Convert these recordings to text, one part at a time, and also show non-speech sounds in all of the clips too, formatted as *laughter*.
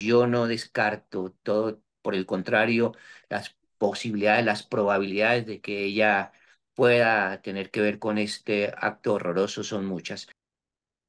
Yo no descarto todo, por el contrario, las posibilidades, las probabilidades de que ella pueda tener que ver con este acto horroroso son muchas.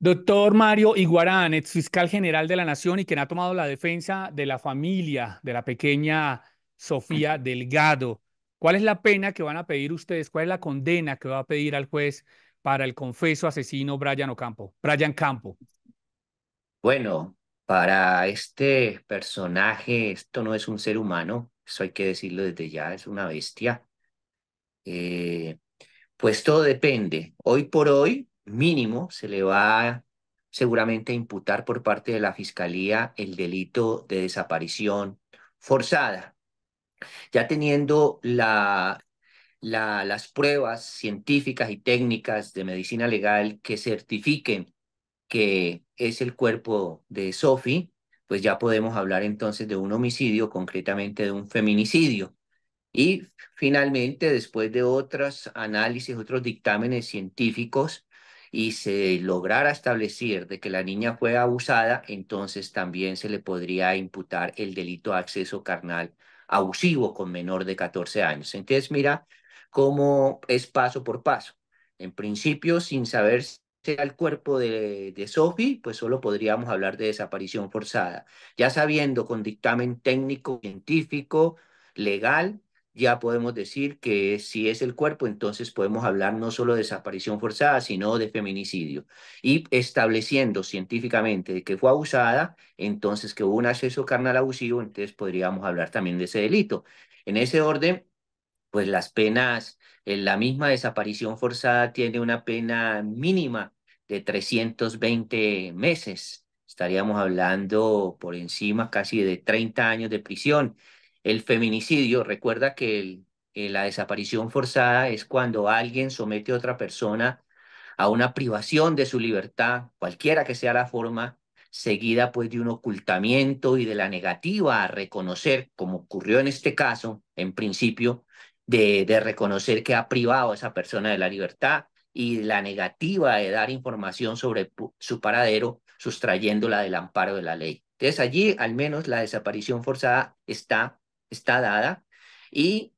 Doctor Mario Iguarán, ex fiscal general de la Nación y quien ha tomado la defensa de la familia de la pequeña Sofía Delgado. ¿Cuál es la pena que van a pedir ustedes? ¿Cuál es la condena que va a pedir al juez para el confeso asesino Brian Ocampo? Brian Campo. Bueno, para este personaje, esto no es un ser humano, eso hay que decirlo desde ya, es una bestia. Eh, pues todo depende. Hoy por hoy, mínimo, se le va seguramente a imputar por parte de la Fiscalía el delito de desaparición forzada. Ya teniendo la, las pruebas científicas y técnicas de medicina legal que certifiquen que es el cuerpo de Sophie, pues ya podemos hablar entonces de un homicidio, concretamente de un feminicidio. Y finalmente, después de otros análisis, otros dictámenes científicos, y se lograra establecer de que la niña fue abusada, entonces también se le podría imputar el delito de acceso carnal abusivo con menor de 14 años. Entonces, mira cómo es paso por paso. En principio, sin saber al el cuerpo de, de Sophie, pues solo podríamos hablar de desaparición forzada. Ya sabiendo con dictamen técnico, científico, legal, ya podemos decir que si es el cuerpo, entonces podemos hablar no solo de desaparición forzada, sino de feminicidio. Y estableciendo científicamente que fue abusada, entonces que hubo un acceso carnal abusivo, entonces podríamos hablar también de ese delito. En ese orden, pues las penas, eh, la misma desaparición forzada tiene una pena mínima de 320 meses. Estaríamos hablando por encima casi de 30 años de prisión. El feminicidio, recuerda que eh, la desaparición forzada es cuando alguien somete a otra persona a una privación de su libertad, cualquiera que sea la forma, seguida pues de un ocultamiento y de la negativa a reconocer, como ocurrió en este caso, en principio, de, de reconocer que ha privado a esa persona de la libertad y la negativa de dar información sobre su paradero, sustrayéndola del amparo de la ley. Entonces allí al menos la desaparición forzada está, está dada y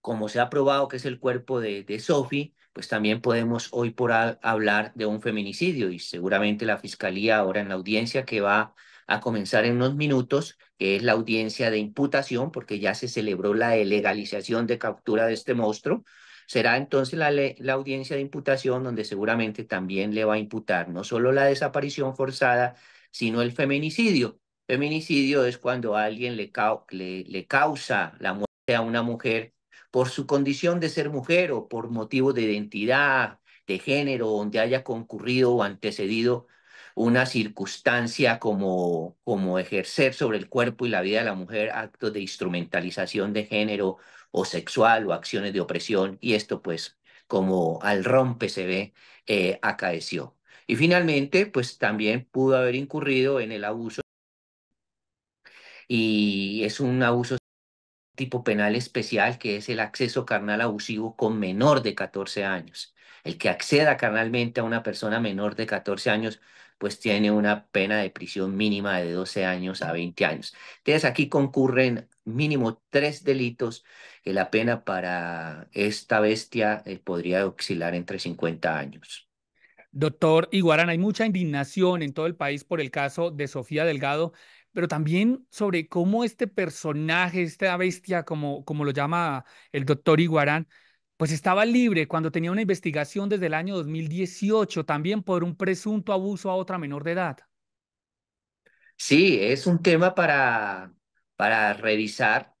como se ha probado que es el cuerpo de, de Sophie, pues también podemos hoy por hablar de un feminicidio y seguramente la fiscalía ahora en la audiencia que va a comenzar en unos minutos, que es la audiencia de imputación, porque ya se celebró la legalización de captura de este monstruo, Será entonces la, audiencia de imputación donde seguramente también le va a imputar no solo la desaparición forzada, sino el feminicidio. Feminicidio es cuando alguien le, causa la muerte a una mujer por su condición de ser mujer o por motivo de identidad, de género, donde haya concurrido o antecedido una circunstancia como, como ejercer sobre el cuerpo y la vida de la mujer actos de instrumentalización de género o sexual o acciones de opresión y esto pues como al rompe se ve eh, acaeció. Y finalmente pues también pudo haber incurrido en el abuso y es un abuso tipo penal especial que es el acceso carnal abusivo con menor de 14 años. El que acceda carnalmente a una persona menor de 14 años pues tiene una pena de prisión mínima de 12 años a 20 años. Entonces aquí concurren mínimo tres delitos que la pena para esta bestia eh, podría oscilar entre 50 años. Doctor Iguarán, hay mucha indignación en todo el país por el caso de Sofía Delgado, pero también sobre cómo este personaje, esta bestia, como, como lo llama el doctor Iguarán, pues estaba libre cuando tenía una investigación desde el año 2018 también por un presunto abuso a otra menor de edad. Sí, es un tema para, para revisar,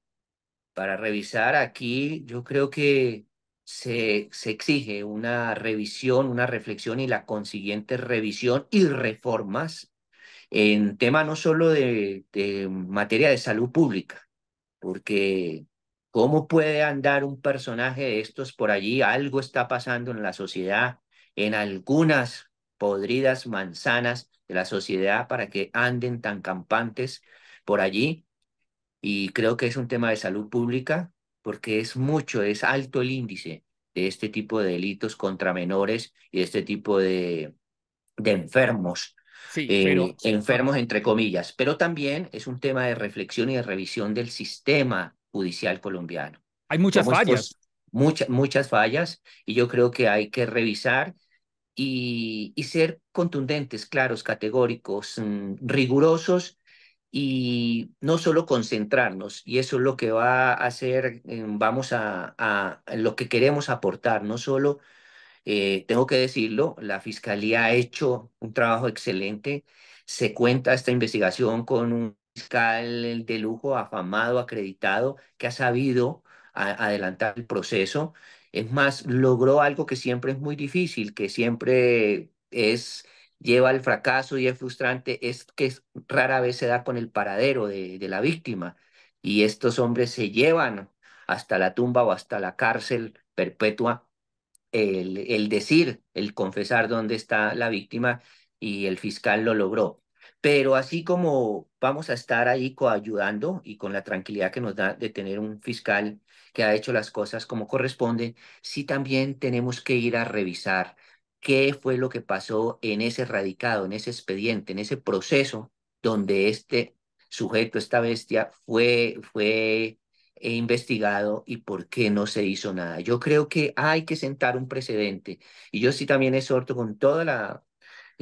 para revisar aquí yo creo que se, exige una revisión, una reflexión y la consiguiente revisión y reformas en tema no solo de materia de salud pública, porque ¿Cómo puede andar un personaje de estos por allí? Algo está pasando en la sociedad, en algunas podridas manzanas de la sociedad para que anden tan campantes por allí. Y creo que es un tema de salud pública porque es mucho, es alto el índice de este tipo de delitos contra menores y este tipo de, de enfermos. Eh, enfermos entre comillas, pero también es un tema de reflexión y de revisión del sistema judicial colombiano. Hay muchas pues, fallas. Muchas, muchas fallas y yo creo que hay que revisar y, ser contundentes, claros, categóricos, mm, rigurosos y no solo concentrarnos, y eso es lo que va a hacer, mm, vamos a, lo que queremos aportar, no solo, eh, tengo que decirlo, la Fiscalía ha hecho un trabajo excelente, se cuenta esta investigación con un, fiscal de lujo, afamado, acreditado, que ha sabido adelantar el proceso. Es más, logró algo que siempre es muy difícil, que siempre es lleva al fracaso y es frustrante, es que rara vez se da con el paradero de, la víctima. Y estos hombres se llevan hasta la tumba o hasta la cárcel perpetua el decir, el confesar dónde está la víctima y el fiscal lo logró. Pero así como vamos a estar ahí coayudando y con la tranquilidad que nos da de tener un fiscal que ha hecho las cosas como corresponde, sí también tenemos que ir a revisar qué fue lo que pasó en ese radicado, en ese expediente, en ese proceso donde este sujeto, esta bestia, fue, fue investigado y por qué no se hizo nada. Yo creo que hay que sentar un precedente y yo sí también exhorto con toda la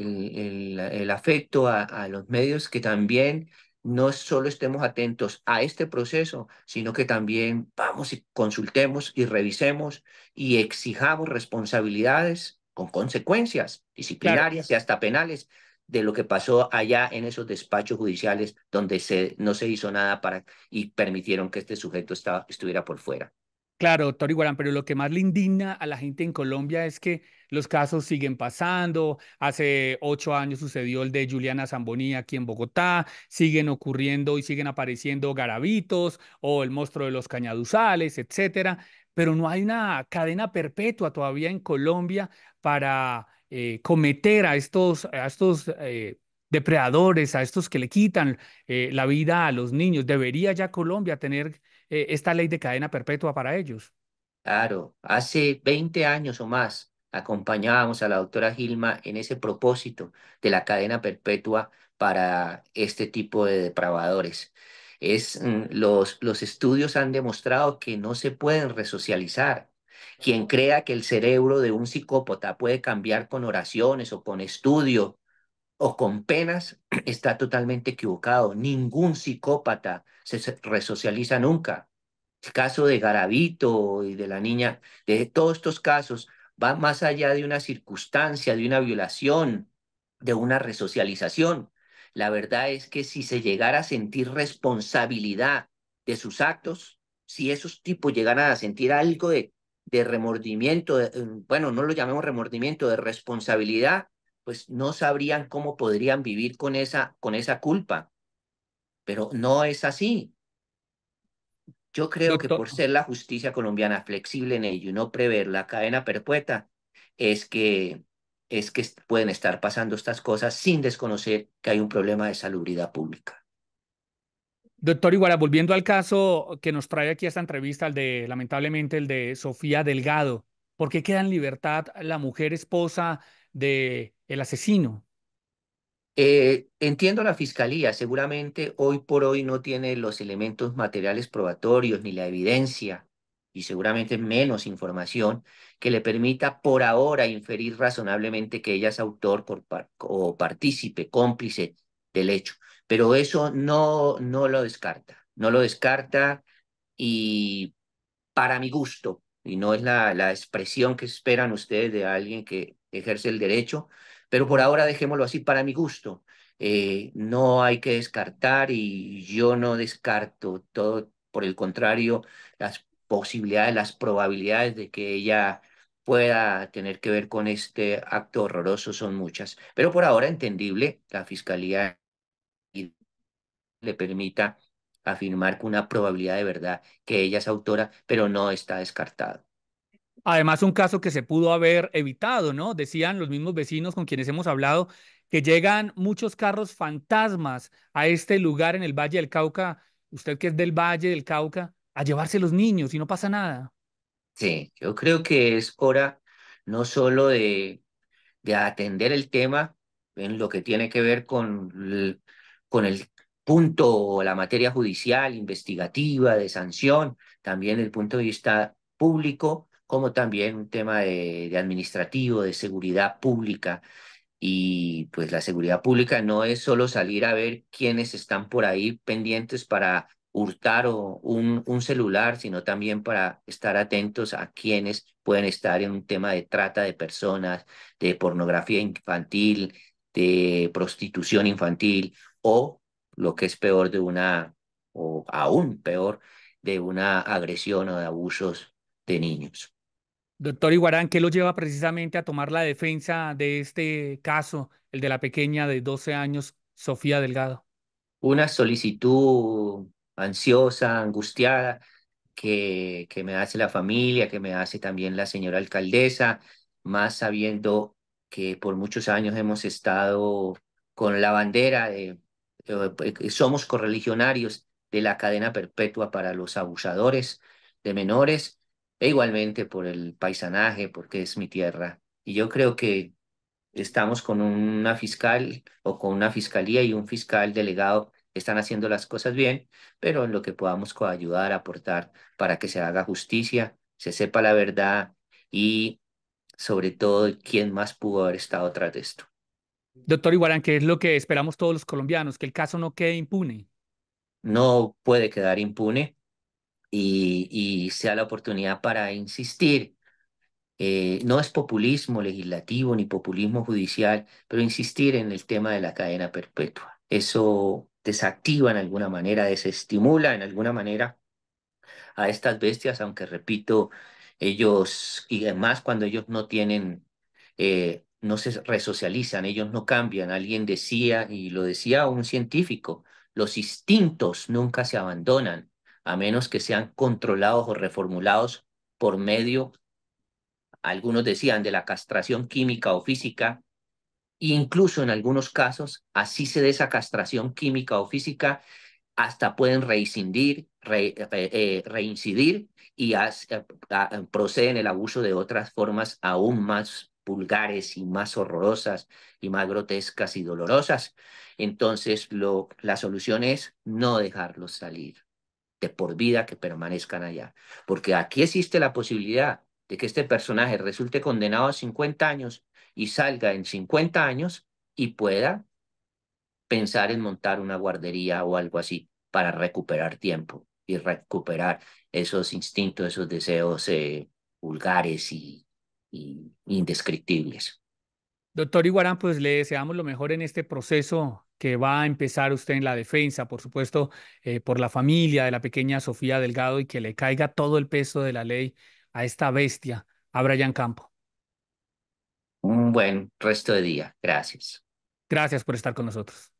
el, afecto a, los medios, que también no solo estemos atentos a este proceso, sino que también vamos y consultemos y revisemos y exijamos responsabilidades con consecuencias disciplinarias y hasta penales de lo que pasó allá en esos despachos judiciales donde se, no se hizo nada para y permitieron que este sujeto estuviera por fuera. Claro, doctor Iguarán, pero lo que más le indigna a la gente en Colombia es que los casos siguen pasando. Hace ocho años sucedió el de Juliana Zambonía aquí en Bogotá. Siguen ocurriendo y siguen apareciendo garabitos o el monstruo de los cañaduzales, etcétera. Pero no hay una cadena perpetua todavía en Colombia para eh, cometer a estos, eh, depredadores, a estos que le quitan eh, la vida a los niños. Debería ya Colombia tener eh, esta ley de cadena perpetua para ellos. Claro, hace 20 años o más acompañábamos a la doctora Gilma en ese propósito de la cadena perpetua para este tipo de depravadores. Es, mm, los, los estudios han demostrado que no se pueden resocializar. Quien crea que el cerebro de un psicópata puede cambiar con oraciones o con estudio o con penas *clears throat* está totalmente equivocado. Ningún psicópata se resocializa nunca. El caso de Garavito y de la niña, de todos estos casos, va más allá de una circunstancia, de una violación, de una resocialización. La verdad es que si se llegara a sentir responsabilidad de sus actos, si esos tipos llegaran a sentir algo de, remordimiento, mm, bueno, no lo llamemos remordimiento, de responsabilidad, pues no sabrían cómo podrían vivir con esa, con esa culpa. Pero no es así. Yo creo que por ser la justicia colombiana flexible en ello y no prever la cadena perpetua, es que, es que pueden estar pasando estas cosas sin desconocer que hay un problema de salubridad pública. Doctor Iguara, volviendo al caso que nos trae aquí esta entrevista, el de, lamentablemente, el de Sofía Delgado. ¿Por qué queda en libertad la mujer esposa de el asesino? Eh, entiendo la fiscalía, seguramente hoy por hoy no tiene los elementos materiales probatorios ni la evidencia y seguramente menos información que le permita por ahora inferir razonablemente que ella es autor o partícipe, cómplice del hecho. Pero eso no, no lo descarta, no lo descarta y para mi gusto, y no es la, la expresión que esperan ustedes de alguien que ejerce el derecho, pero por ahora dejémoslo así para mi gusto. Eh, no hay que descartar y yo no descarto todo, por el contrario, las posibilidades, las probabilidades de que ella pueda tener que ver con este acto horroroso son muchas. Pero por ahora entendible, la Fiscalía le permita afirmar con una probabilidad de verdad que ella es autora, pero no está descartado. Además, un caso que se pudo haber evitado, ¿no? Decían los mismos vecinos con quienes hemos hablado que llegan muchos carros fantasmas a este lugar en el Valle del Cauca, usted que es del Valle del Cauca, a llevarse los niños y no pasa nada. Sí, yo creo que es hora no solo de, atender el tema en lo que tiene que ver con el, con el punto o la materia judicial, investigativa, de sanción, también el punto de vista público, como también un tema de, administrativo, de seguridad pública. Y pues la seguridad pública no es solo salir a ver quiénes están por ahí pendientes para hurtar o un, un celular, sino también para estar atentos a quienes pueden estar en un tema de trata de personas, de pornografía infantil, de prostitución infantil o lo que es peor de una, o aún peor, de una agresión o de abusos de niños. Doctor Iguarán, ¿qué lo lleva precisamente a tomar la defensa de este caso, el de la pequeña de 12 años, Sofía Delgado? Una solicitud ansiosa, angustiada, que, que me hace la familia, que me hace también la señora alcaldesa, más sabiendo que por muchos años hemos estado con la bandera de, eh, eh, somos correligionarios de la cadena perpetua para los abusadores de menores e igualmente por el paisanaje, porque es mi tierra. Y yo creo que estamos con una fiscal o con una fiscalía y un fiscal delegado están haciendo las cosas bien, pero en lo que podamos ayudar, aportar para que se haga justicia, se sepa la verdad y sobre todo quién más pudo haber estado tras de esto. Doctor Iguarán, ¿qué es lo que esperamos todos los colombianos? Que el caso no quede impune. No puede quedar impune y, sea la oportunidad para insistir. Eh, no es populismo legislativo ni populismo judicial, pero insistir en el tema de la cadena perpetua. Eso desactiva en alguna manera, desestimula en alguna manera a estas bestias, aunque repito, ellos, y además cuando ellos no tienen, eh, no se resocializan, ellos no cambian. Alguien decía, y lo decía un científico, los instintos nunca se abandonan a menos que sean controlados o reformulados por medio, algunos decían, de la castración química o física, incluso en algunos casos, así se dé esa castración química o física, hasta pueden reincidir, eh, reincidir y eh, proceden el abuso de otras formas aún más vulgares y más horrorosas y más grotescas y dolorosas. Entonces, lo, la solución es no dejarlos salir de por vida que permanezcan allá. Porque aquí existe la posibilidad de que este personaje resulte condenado a 50 años y salga en 50 años y pueda pensar en montar una guardería o algo así para recuperar tiempo y recuperar esos instintos, esos deseos eh, vulgares y, indescriptibles. Doctor Iguarán, pues le deseamos lo mejor en este proceso que va a empezar usted en la defensa, por supuesto, eh, por la familia de la pequeña Sofía Delgado y que le caiga todo el peso de la ley a esta bestia, a Brian Campo. Un buen resto de día. Gracias. Gracias por estar con nosotros.